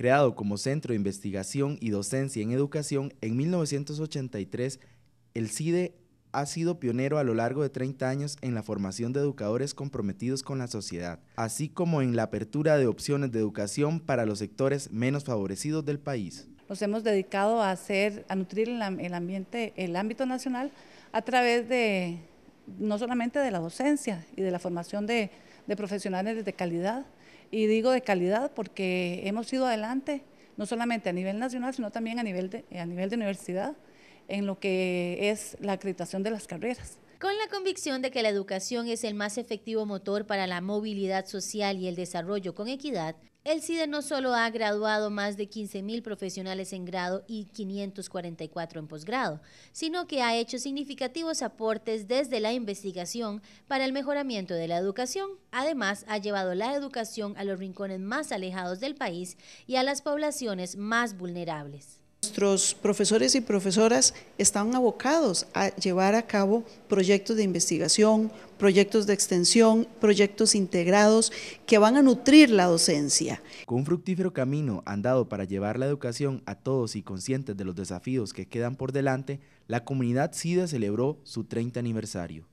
Creado como Centro de Investigación y Docencia en Educación en 1983, el CIDE ha sido pionero a lo largo de 30 años en la formación de educadores comprometidos con la sociedad, así como en la apertura de opciones de educación para los sectores menos favorecidos del país. Nos hemos dedicado a hacer, a nutrir el ambiente, el ámbito nacional a través de no solamente de la docencia y de la formación de, de profesionales de calidad, y digo de calidad porque hemos ido adelante, no solamente a nivel nacional, sino también a nivel de, a nivel de universidad, en lo que es la acreditación de las carreras. Con la convicción de que la educación es el más efectivo motor para la movilidad social y el desarrollo con equidad, el CIDE no solo ha graduado más de 15.000 profesionales en grado y 544 en posgrado, sino que ha hecho significativos aportes desde la investigación para el mejoramiento de la educación. Además, ha llevado la educación a los rincones más alejados del país y a las poblaciones más vulnerables nuestros profesores y profesoras están abocados a llevar a cabo proyectos de investigación, proyectos de extensión, proyectos integrados que van a nutrir la docencia. Con un fructífero camino andado para llevar la educación a todos y conscientes de los desafíos que quedan por delante, la comunidad SIDA celebró su 30 aniversario.